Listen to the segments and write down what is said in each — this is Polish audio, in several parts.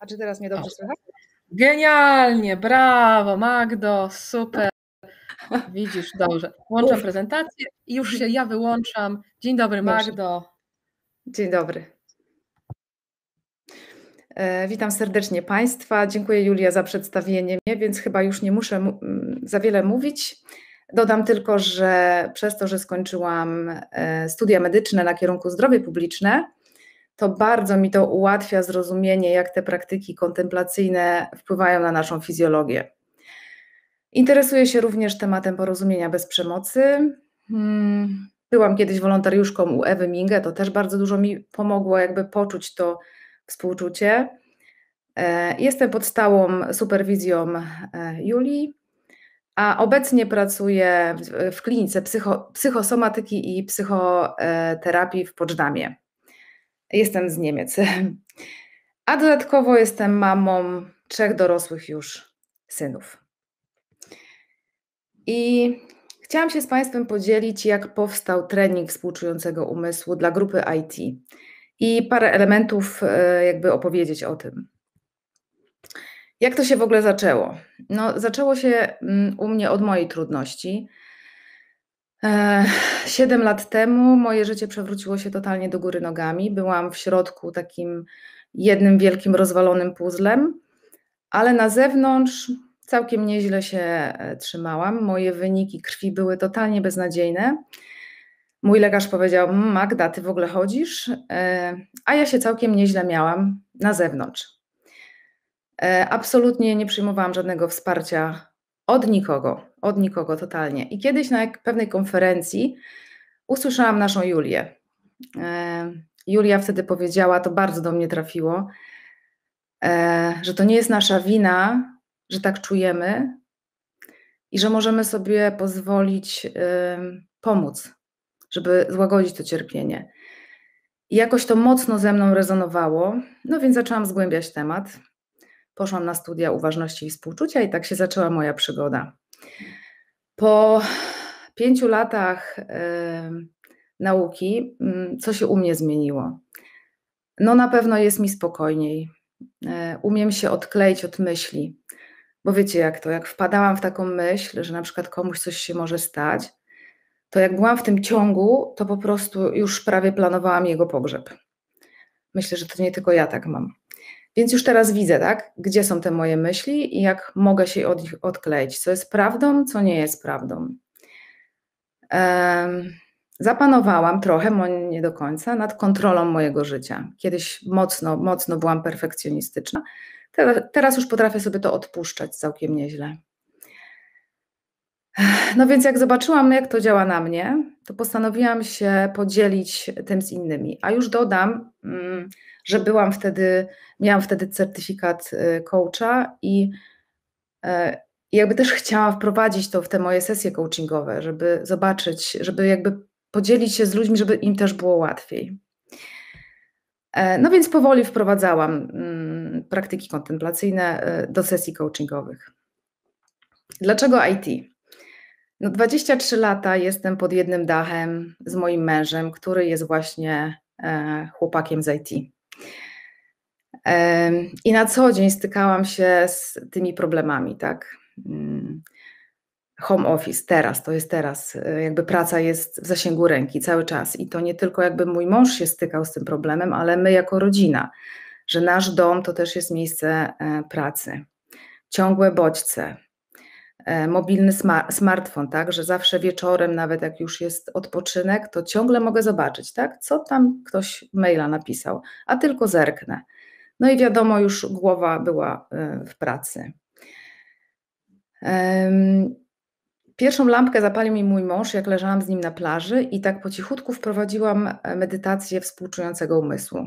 A czy teraz mnie dobrze słychać? Genialnie, brawo Magdo, super. Widzisz, dobrze. Włączam prezentację i już się ja wyłączam. Dzień dobry Magdo. Dzień dobry. E, witam serdecznie Państwa. Dziękuję Julia za przedstawienie mnie, więc chyba już nie muszę za wiele mówić. Dodam tylko, że przez to, że skończyłam e, studia medyczne na kierunku zdrowie publiczne, to bardzo mi to ułatwia zrozumienie, jak te praktyki kontemplacyjne wpływają na naszą fizjologię. Interesuję się również tematem porozumienia bez przemocy. Hmm, byłam kiedyś wolontariuszką u Ewy Minge, to też bardzo dużo mi pomogło, jakby poczuć to współczucie. E, jestem pod stałą superwizją e, Julii, a obecnie pracuję w klinice psycho, psychosomatyki i psychoterapii w Poczdamie. Jestem z Niemiec. A dodatkowo jestem mamą trzech dorosłych już synów. I chciałam się z Państwem podzielić, jak powstał trening współczującego umysłu dla grupy IT i parę elementów, e, jakby opowiedzieć o tym. Jak to się w ogóle zaczęło? No, zaczęło się mm, u mnie od mojej trudności Siedem lat temu moje życie przewróciło się totalnie do góry nogami. Byłam w środku takim jednym wielkim rozwalonym puzzlem, ale na zewnątrz całkiem nieźle się e, trzymałam. Moje wyniki krwi były totalnie beznadziejne. Mój lekarz powiedział: mm, Magda, ty w ogóle chodzisz? E, a ja się całkiem nieźle miałam na zewnątrz. E, absolutnie nie przyjmowałam żadnego wsparcia od nikogo, od nikogo totalnie. I kiedyś na pewnej konferencji usłyszałam naszą Julię. E, Julia wtedy powiedziała, to bardzo do mnie trafiło, e, że to nie jest nasza wina, że tak czujemy i że możemy sobie pozwolić pomóc, żeby złagodzić to cierpienie. I jakoś to mocno ze mną rezonowało, no więc zaczęłam zgłębiać temat poszłam na studia uważności i współczucia i tak się zaczęła moja przygoda. Po pięciu latach y, nauki, y, co się u mnie zmieniło? No, na pewno jest mi spokojniej. Y, umiem się odkleić od myśli, bo wiecie jak to, jak wpadałam w taką myśl, że na przykład komuś coś się może stać, to jak byłam w tym ciągu, to po prostu już prawie planowałam jego pogrzeb. Myślę, że to nie tylko ja tak mam. Więc już teraz widzę, tak, gdzie są te moje myśli i jak mogę się od nich odkleić, co jest prawdą, co nie jest prawdą. Um, zapanowałam trochę, nie do końca, nad kontrolą mojego życia. Kiedyś mocno, mocno byłam perfekcjonistyczna. Teraz już potrafię sobie to odpuszczać całkiem nieźle. No więc jak zobaczyłam, jak to działa na mnie, to postanowiłam się podzielić tym z innymi. A już dodam, mm, że byłam wtedy, miałam wtedy certyfikat y, coacha i e, jakby też chciałam wprowadzić to w te moje sesje coachingowe, żeby zobaczyć, żeby jakby podzielić się z ludźmi, żeby im też było łatwiej. E, no więc powoli wprowadzałam mm, praktyki kontemplacyjne e, do sesji coachingowych. Dlaczego IT? No 23 lata jestem pod jednym dachem z moim mężem, który jest właśnie chłopakiem z IT. I na co dzień stykałam się z tymi problemami, tak? Mm. Home office, teraz, to jest teraz, e, jakby praca jest w zasięgu ręki cały czas. I to nie tylko jakby mój mąż się stykał z tym problemem, ale my jako rodzina, że nasz dom to też jest miejsce e, pracy. Ciągłe bodźce, e, mobilny smartfon, tak, że zawsze wieczorem, nawet jak już jest odpoczynek, to ciągle mogę zobaczyć, tak, co tam ktoś maila napisał, a tylko zerknę. No i wiadomo, już głowa była e, w pracy. Pierwszą lampkę zapalił mi mój mąż, jak leżałam z nim na plaży, i tak po cichutku wprowadziłam e, medytację współczującego umysłu.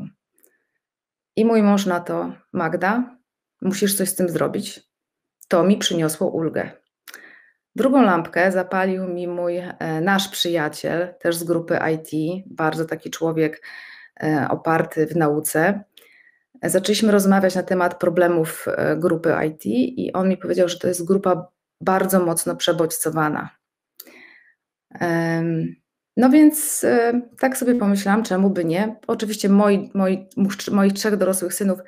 I mój mąż na to, Magda, musisz coś z tym zrobić. To mi przyniosło ulgę. Drugą lampkę zapalił mi mój e, nasz przyjaciel, też z grupy IT, bardzo taki człowiek oparty w nauce zaczęliśmy rozmawiać na temat problemów e, grupy IT i on mi powiedział, że to jest grupa bardzo mocno przebodźcowana. No więc e, tak sobie pomyślałam, czemu by nie. Oczywiście moi, moi, moich trzech dorosłych synów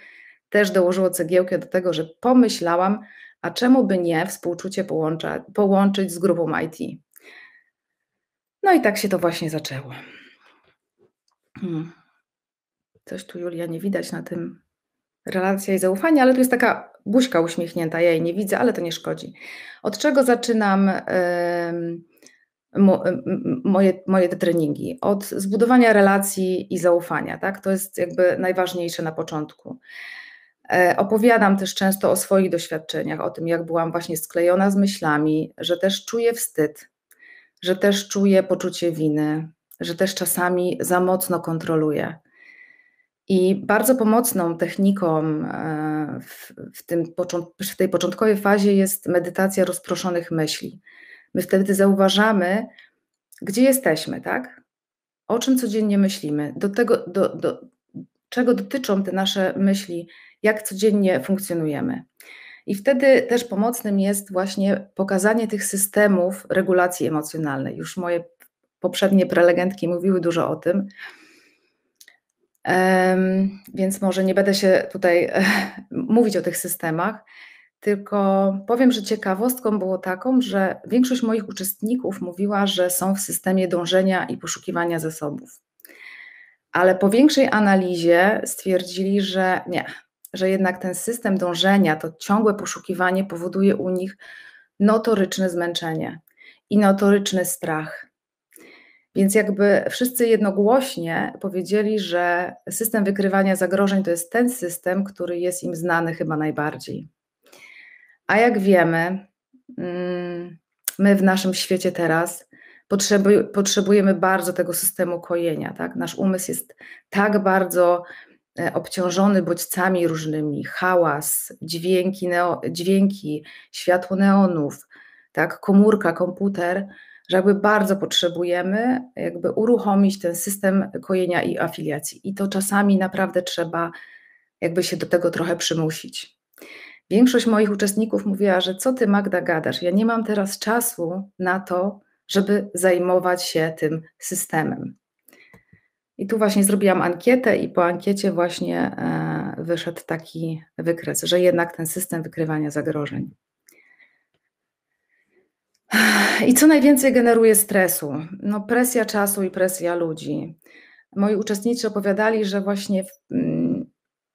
też dołożyło cegiełkę do tego, że pomyślałam, a czemu by nie współczucie połącza, połączyć z grupą IT. No i tak się to właśnie zaczęło. Hmm. Coś tu Julia nie widać na tym relacja i zaufanie, ale tu jest taka buźka uśmiechnięta, ja jej nie widzę, ale to nie szkodzi. Od czego zaczynam mo, moje, moje te treningi? Od zbudowania relacji i zaufania, tak? To jest jakby najważniejsze na początku. E, opowiadam też często o swoich doświadczeniach, o tym, jak byłam właśnie sklejona z myślami, że też czuję wstyd, że też czuję poczucie winy, że też czasami za mocno kontroluję, i bardzo pomocną techniką e, w, tym, w tej początkowej fazie jest medytacja rozproszonych myśli. My wtedy zauważamy, gdzie jesteśmy, tak? O czym codziennie myślimy, do tego, do, do, czego dotyczą te nasze myśli, jak codziennie funkcjonujemy. I wtedy też pomocnym jest właśnie pokazanie tych systemów regulacji emocjonalnej. Już moje poprzednie prelegentki mówiły dużo o tym więc może nie będę się tutaj e, mówić o tych systemach, tylko powiem, że ciekawostką było taką, że większość moich uczestników mówiła, że są w systemie dążenia i poszukiwania zasobów. Ale po większej analizie stwierdzili, że nie, że jednak ten system dążenia, to ciągłe poszukiwanie powoduje u nich notoryczne zmęczenie i notoryczny strach więc jakby wszyscy jednogłośnie powiedzieli, że system wykrywania zagrożeń to jest ten system, który jest im znany chyba najbardziej. A jak wiemy, mm, my w naszym świecie teraz potrzebujemy bardzo tego systemu kojenia. Tak? Nasz umysł jest tak bardzo e, obciążony bodźcami różnymi, hałas, dźwięki, neo, dźwięki światło neonów, tak? komórka, komputer – że jakby bardzo potrzebujemy jakby uruchomić ten system kojenia i afiliacji. I to czasami naprawdę trzeba jakby się do tego trochę przymusić. Większość moich uczestników mówiła, że co ty Magda gadasz, ja nie mam teraz czasu na to, żeby zajmować się tym systemem. I tu właśnie zrobiłam ankietę i po ankiecie właśnie e, wyszedł taki wykres, że jednak ten system wykrywania zagrożeń. I co najwięcej generuje stresu? No, presja czasu i presja ludzi. Moi uczestnicy opowiadali, że właśnie w, mm,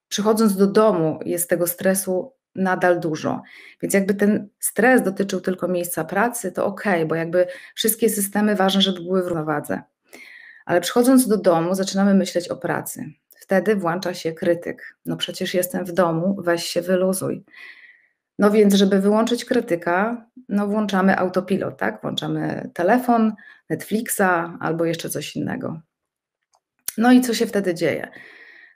przychodząc do domu jest tego stresu nadal dużo. Więc jakby ten stres dotyczył tylko miejsca pracy, to ok, bo jakby wszystkie systemy ważne, żeby były w równowadze. Ale przychodząc do domu, zaczynamy myśleć o pracy. Wtedy włącza się krytyk. No przecież jestem w domu, weź się wyluzuj. No więc, żeby wyłączyć krytyka, no włączamy autopilot, tak? Włączamy telefon, Netflixa albo jeszcze coś innego. No i co się wtedy dzieje?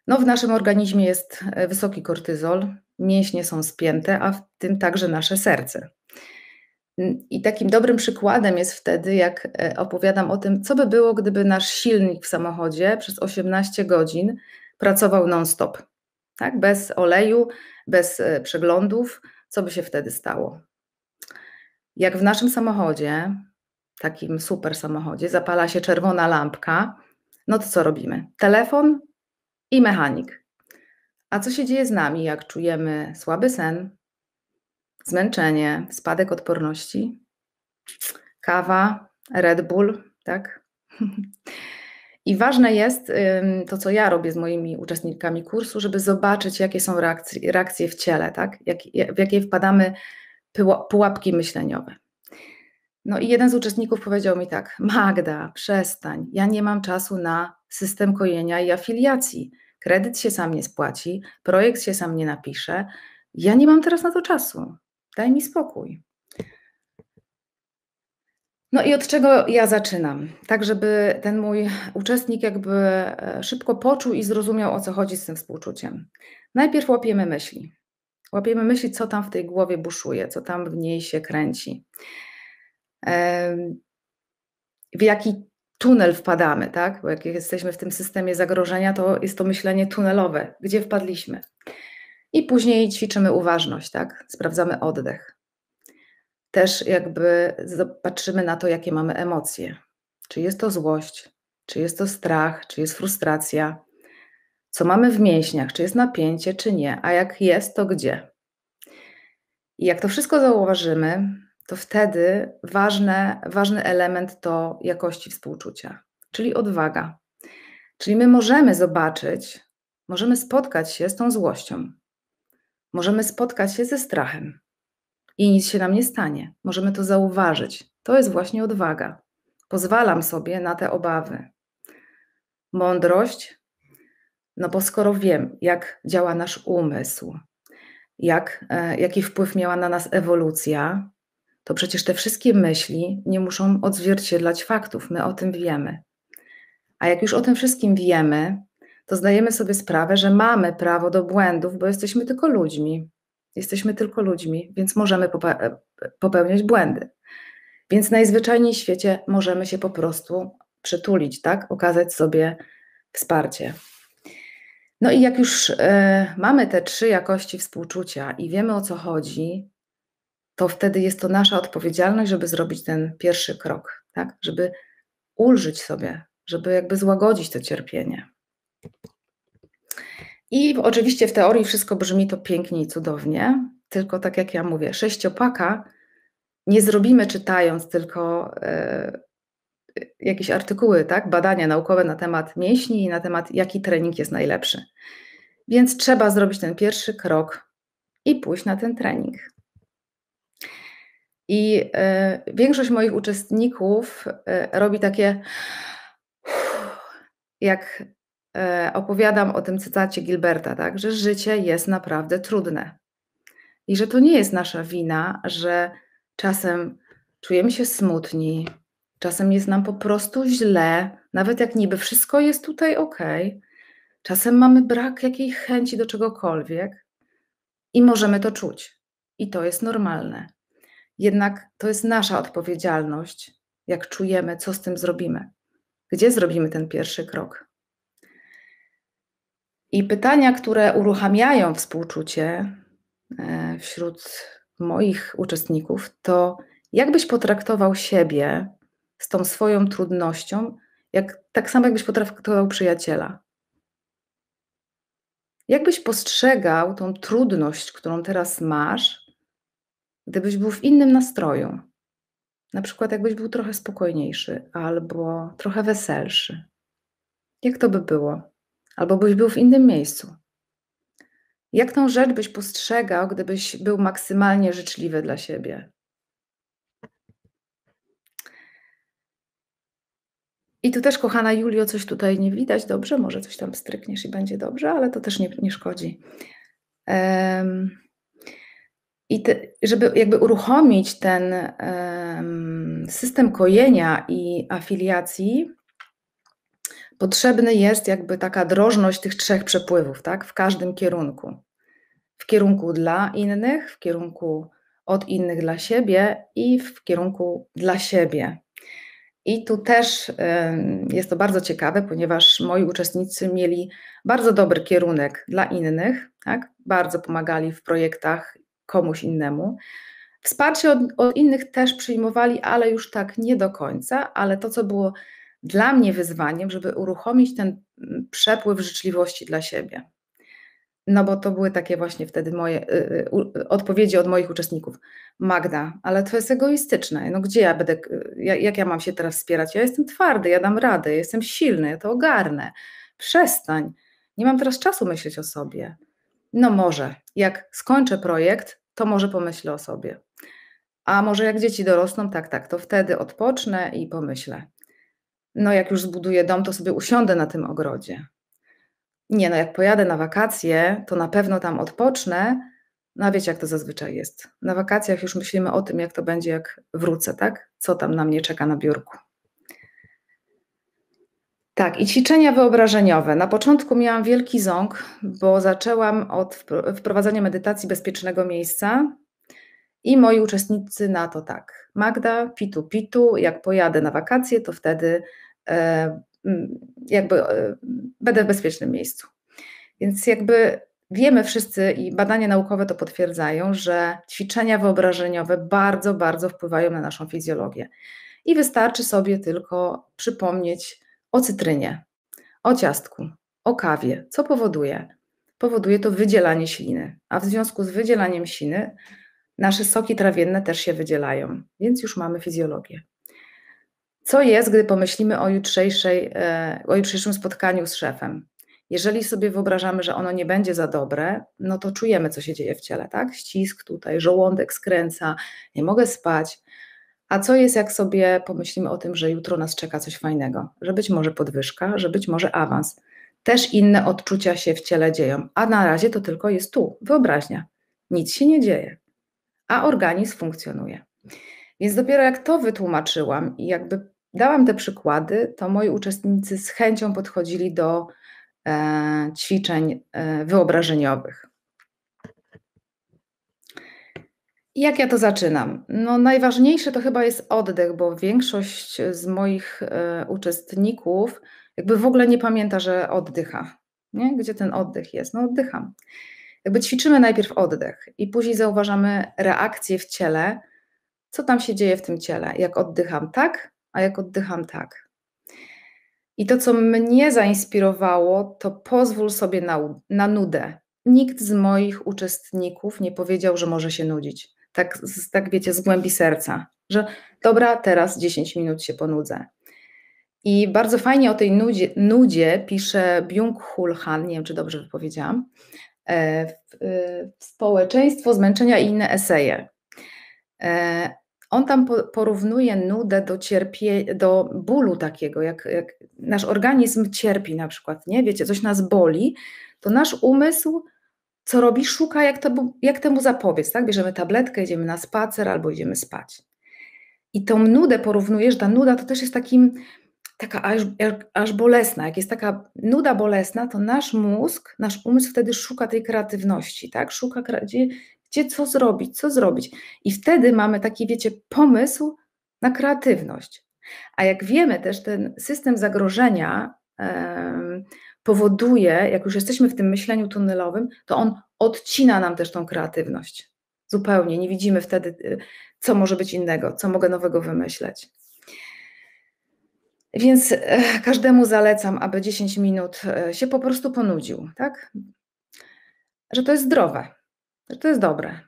No w naszym organizmie jest e, wysoki kortyzol, mięśnie są spięte, a w tym także nasze serce. I takim dobrym przykładem jest wtedy, jak e, opowiadam o tym, co by było, gdyby nasz silnik w samochodzie przez 18 godzin pracował non-stop, tak? bez oleju, bez e, przeglądów, co by się wtedy stało? Jak w naszym samochodzie, takim super samochodzie, zapala się czerwona lampka, no to co robimy? Telefon i mechanik. A co się dzieje z nami, jak czujemy słaby sen, zmęczenie, spadek odporności? Kawa, Red Bull, tak? I ważne jest to, co ja robię z moimi uczestnikami kursu, żeby zobaczyć, jakie są reakcje, reakcje w ciele, tak? Jak, w jakie wpadamy pułapki myśleniowe. No i jeden z uczestników powiedział mi tak: Magda, przestań, ja nie mam czasu na system kojenia i afiliacji. Kredyt się sam nie spłaci, projekt się sam nie napisze. Ja nie mam teraz na to czasu. Daj mi spokój. No i od czego ja zaczynam? Tak, żeby ten mój uczestnik jakby e, szybko poczuł i zrozumiał, o co chodzi z tym współczuciem. Najpierw łapiemy myśli. Łapiemy myśli, co tam w tej głowie buszuje, co tam w niej się kręci. W jaki tunel wpadamy, tak? Bo jak jesteśmy w tym systemie zagrożenia, to jest to myślenie tunelowe, gdzie wpadliśmy. I później ćwiczymy uważność, tak? Sprawdzamy oddech też jakby patrzymy na to, jakie mamy emocje. Czy jest to złość, czy jest to strach, czy jest frustracja, co mamy w mięśniach, czy jest napięcie, czy nie, a jak jest, to gdzie. I jak to wszystko zauważymy, to wtedy ważne, ważny element to jakości współczucia, czyli odwaga. Czyli my możemy zobaczyć, możemy spotkać się z tą złością, możemy spotkać się ze strachem, i nic się nam nie stanie. Możemy to zauważyć. To jest właśnie odwaga. Pozwalam sobie na te obawy. Mądrość, no bo skoro wiem, jak działa nasz umysł, jak, e, jaki wpływ miała na nas ewolucja, to przecież te wszystkie myśli nie muszą odzwierciedlać faktów. My o tym wiemy. A jak już o tym wszystkim wiemy, to zdajemy sobie sprawę, że mamy prawo do błędów, bo jesteśmy tylko ludźmi. Jesteśmy tylko ludźmi, więc możemy popełniać błędy. Więc najzwyczajniej w świecie możemy się po prostu przytulić, tak? Okazać sobie wsparcie. No i jak już y, mamy te trzy jakości współczucia i wiemy o co chodzi, to wtedy jest to nasza odpowiedzialność, żeby zrobić ten pierwszy krok, tak? Żeby ulżyć sobie, żeby jakby złagodzić to cierpienie. I oczywiście w teorii wszystko brzmi to pięknie i cudownie, tylko tak jak ja mówię, sześciopaka nie zrobimy czytając tylko e, jakieś artykuły, tak, badania naukowe na temat mięśni i na temat jaki trening jest najlepszy. Więc trzeba zrobić ten pierwszy krok i pójść na ten trening. I e, większość moich uczestników e, robi takie jak E, opowiadam o tym cytacie Gilberta, tak, że życie jest naprawdę trudne i że to nie jest nasza wina, że czasem czujemy się smutni, czasem jest nam po prostu źle, nawet jak niby wszystko jest tutaj ok, czasem mamy brak jakiej chęci do czegokolwiek i możemy to czuć. I to jest normalne. Jednak to jest nasza odpowiedzialność, jak czujemy, co z tym zrobimy. Gdzie zrobimy ten pierwszy krok? I pytania, które uruchamiają współczucie e, wśród moich uczestników, to jak byś potraktował siebie z tą swoją trudnością, jak, tak samo jakbyś potraktował przyjaciela? Jakbyś postrzegał tą trudność, którą teraz masz, gdybyś był w innym nastroju? Na przykład, jakbyś był trochę spokojniejszy albo trochę weselszy. Jak to by było? albo byś był w innym miejscu. Jak tą rzecz byś postrzegał, gdybyś był maksymalnie życzliwy dla siebie? I tu też, kochana Julio, coś tutaj nie widać dobrze, może coś tam strykniesz i będzie dobrze, ale to też nie, nie szkodzi. Um, I te, żeby jakby uruchomić ten um, system kojenia i afiliacji, potrzebny jest jakby taka drożność tych trzech przepływów, tak? W każdym kierunku. W kierunku dla innych, w kierunku od innych dla siebie i w kierunku dla siebie. I tu też jest to bardzo ciekawe, ponieważ moi uczestnicy mieli bardzo dobry kierunek dla innych, tak? bardzo pomagali w projektach komuś innemu. Wsparcie od, od innych też przyjmowali, ale już tak nie do końca, ale to, co było dla mnie wyzwaniem, żeby uruchomić ten mm, przepływ życzliwości dla siebie. No bo to były takie właśnie wtedy moje y, y, odpowiedzi od moich uczestników. Magda, ale to jest egoistyczne. No gdzie ja będę, ja, jak ja mam się teraz wspierać? Ja jestem twardy, ja dam radę, jestem silny, ja to ogarnę. Przestań. Nie mam teraz czasu myśleć o sobie. No może, jak skończę projekt, to może pomyślę o sobie. A może jak dzieci dorosną, tak, tak, to wtedy odpocznę i pomyślę no jak już zbuduję dom, to sobie usiądę na tym ogrodzie. Nie, no jak pojadę na wakacje, to na pewno tam odpocznę, no a wiecie, jak to zazwyczaj jest. Na wakacjach już myślimy o tym, jak to będzie, jak wrócę, tak? Co tam na mnie czeka na biurku. Tak, i ćwiczenia wyobrażeniowe. Na początku miałam wielki ząg, bo zaczęłam od wprowadzania medytacji bezpiecznego miejsca, i moi uczestnicy na to tak. Magda, pitu, pitu, jak pojadę na wakacje, to wtedy e, jakby e, będę w bezpiecznym miejscu. Więc jakby wiemy wszyscy i badania naukowe to potwierdzają, że ćwiczenia wyobrażeniowe bardzo, bardzo wpływają na naszą fizjologię. I wystarczy sobie tylko przypomnieć o cytrynie, o ciastku, o kawie. Co powoduje? Powoduje to wydzielanie śliny, a w związku z wydzielaniem śliny nasze soki trawienne też się wydzielają, więc już mamy fizjologię. Co jest, gdy pomyślimy o, jutrzejszej, e, o jutrzejszym spotkaniu z szefem? Jeżeli sobie wyobrażamy, że ono nie będzie za dobre, no to czujemy, co się dzieje w ciele, tak? Ścisk tutaj, żołądek skręca, nie mogę spać. A co jest, jak sobie pomyślimy o tym, że jutro nas czeka coś fajnego, że być może podwyżka, że być może awans. Też inne odczucia się w ciele dzieją, a na razie to tylko jest tu, wyobraźnia. Nic się nie dzieje a organizm funkcjonuje. Więc dopiero jak to wytłumaczyłam i jakby dałam te przykłady, to moi uczestnicy z chęcią podchodzili do e, ćwiczeń e, wyobrażeniowych. Jak ja to zaczynam? No, najważniejsze to chyba jest oddech, bo większość z moich e, uczestników jakby w ogóle nie pamięta, że oddycha. Nie? Gdzie ten oddech jest? No, oddycham. Jakby ćwiczymy najpierw oddech i później zauważamy reakcję w ciele, co tam się dzieje w tym ciele, jak oddycham tak, a jak oddycham tak. I to, co mnie zainspirowało, to pozwól sobie na, na nudę. Nikt z moich uczestników nie powiedział, że może się nudzić. Tak, tak wiecie, z głębi serca, że dobra, teraz 10 minut się ponudzę. I bardzo fajnie o tej nudzie, nudzie pisze Byung-Hul Han, nie wiem, czy dobrze wypowiedziałam, E, e, społeczeństwo zmęczenia i inne eseje. E, on tam porównuje nudę do, cierpie, do bólu takiego, jak, jak nasz organizm cierpi na przykład, nie? Wiecie, coś nas boli, to nasz umysł co robi? Szuka, jak, to, jak temu zapobiec, tak? Bierzemy tabletkę, idziemy na spacer albo idziemy spać. I tą nudę porównujesz, ta nuda to też jest takim taka aż, aż bolesna, jak jest taka nuda bolesna, to nasz mózg, nasz umysł wtedy szuka tej kreatywności, tak? Szuka, gdzie, gdzie co zrobić, co zrobić. I wtedy mamy taki, wiecie, pomysł na kreatywność. A jak wiemy, też ten system zagrożenia powoduje, jak już jesteśmy w tym myśleniu tunelowym, to on odcina nam też tą kreatywność. Zupełnie nie widzimy wtedy, y, co może być innego, co mogę nowego wymyśleć. Więc e, każdemu zalecam, aby 10 minut e, się po prostu ponudził, tak? Że to jest zdrowe, że to jest dobre.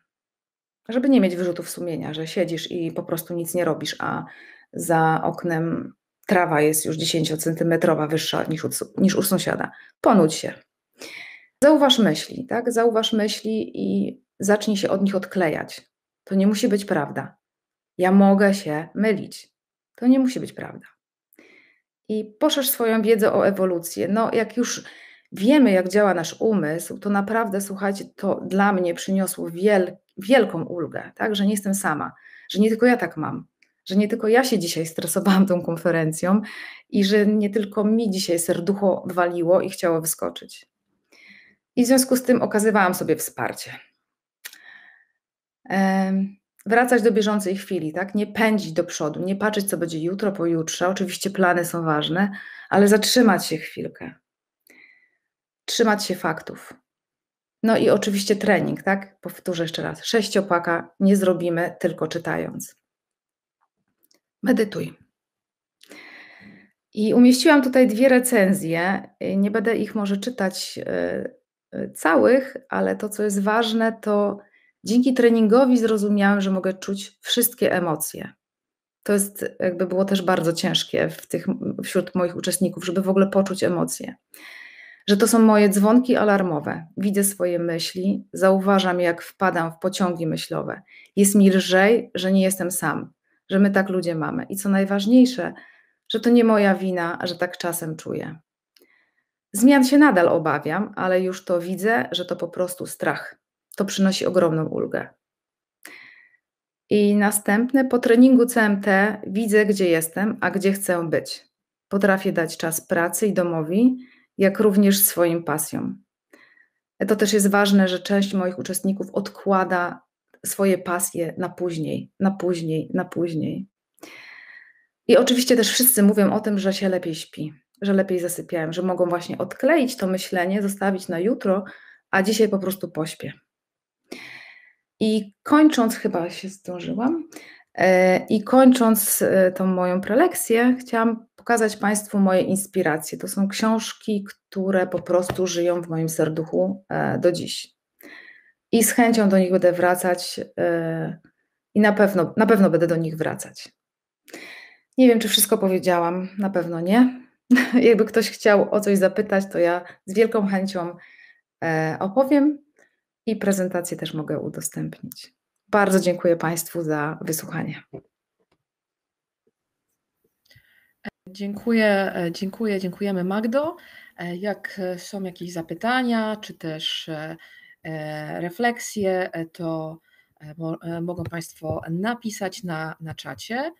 Żeby nie mieć wyrzutów sumienia, że siedzisz i po prostu nic nie robisz, a za oknem trawa jest już 10-centymetrowa wyższa niż u, niż u sąsiada. Ponudź się. Zauważ myśli, tak? Zauważ myśli i zacznij się od nich odklejać. To nie musi być prawda. Ja mogę się mylić. To nie musi być prawda i poszerz swoją wiedzę o ewolucję. No, jak już wiemy, jak działa nasz umysł, to naprawdę, słuchajcie, to dla mnie przyniosło wiel, wielką ulgę, tak, że nie jestem sama, że nie tylko ja tak mam, że nie tylko ja się dzisiaj stresowałam tą konferencją i że nie tylko mi dzisiaj serducho waliło i chciało wyskoczyć. I w związku z tym okazywałam sobie wsparcie wracać do bieżącej chwili, tak? Nie pędzić do przodu, nie patrzeć, co będzie jutro, pojutrze. Oczywiście plany są ważne, ale zatrzymać się chwilkę. Trzymać się faktów. No i oczywiście trening, tak? Powtórzę jeszcze raz. Sześciopaka nie zrobimy tylko czytając. Medytuj. I umieściłam tutaj dwie recenzje. Nie będę ich może czytać e, e, całych, ale to, co jest ważne, to Dzięki treningowi zrozumiałam, że mogę czuć wszystkie emocje. To jest jakby było też bardzo ciężkie w tych, wśród moich uczestników, żeby w ogóle poczuć emocje. Że to są moje dzwonki alarmowe. Widzę swoje myśli, zauważam, jak wpadam w pociągi myślowe. Jest mi lżej, że nie jestem sam, że my tak ludzie mamy. I co najważniejsze, że to nie moja wina, że tak czasem czuję. Zmian się nadal obawiam, ale już to widzę, że to po prostu strach. To przynosi ogromną ulgę. I następne, po treningu CMT widzę, gdzie jestem, a gdzie chcę być. Potrafię dać czas pracy i domowi, jak również swoim pasjom. To też jest ważne, że część moich uczestników odkłada swoje pasje na później, na później, na później. I oczywiście też wszyscy mówią o tym, że się lepiej śpi, że lepiej zasypiałem, że mogą właśnie odkleić to myślenie, zostawić na jutro, a dzisiaj po prostu pośpię. I kończąc, chyba się zdążyłam, e, i kończąc e, tą moją prelekcję, chciałam pokazać Państwu moje inspiracje. To są książki, które po prostu żyją w moim serduchu e, do dziś. I z chęcią do nich będę wracać i na pewno, na pewno będę do nich wracać. Nie wiem, czy wszystko powiedziałam, na pewno nie. Jakby ktoś chciał o coś zapytać, to ja z wielką chęcią opowiem i prezentację też mogę udostępnić. Bardzo dziękuję Państwu za wysłuchanie. Dziękuję, dziękuję, dziękujemy Magdo. Jak są jakieś zapytania czy też e, refleksje, to e, e, mogą Państwo napisać na, na czacie.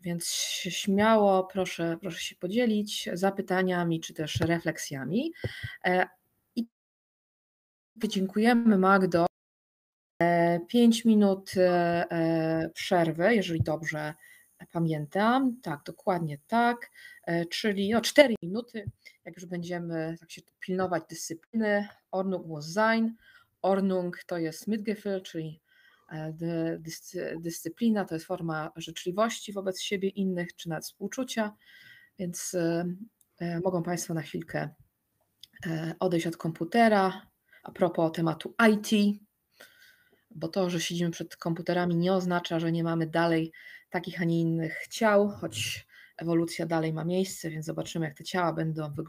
Więc śmiało proszę, proszę się podzielić zapytaniami czy też refleksjami. Dziękujemy Magdo. E, pięć minut e, e, przerwy, jeżeli dobrze pamiętam. Tak, dokładnie tak. Czyli no, cztery minuty, jak już będziemy tak się pilnować dyscypliny. Ornung muss sein. Ornung to jest Mitgefühl, czyli dyscyplina, to jest forma życzliwości wobec siebie, innych czy nawet współczucia. Więc mogą Państwo na chwilkę odejść od komputera, a propos tematu IT, bo to, że siedzimy przed komputerami, nie oznacza, że nie mamy dalej takich, a nie innych ciał, choć ewolucja dalej ma miejsce, więc zobaczymy, jak te ciała będą wyglądać.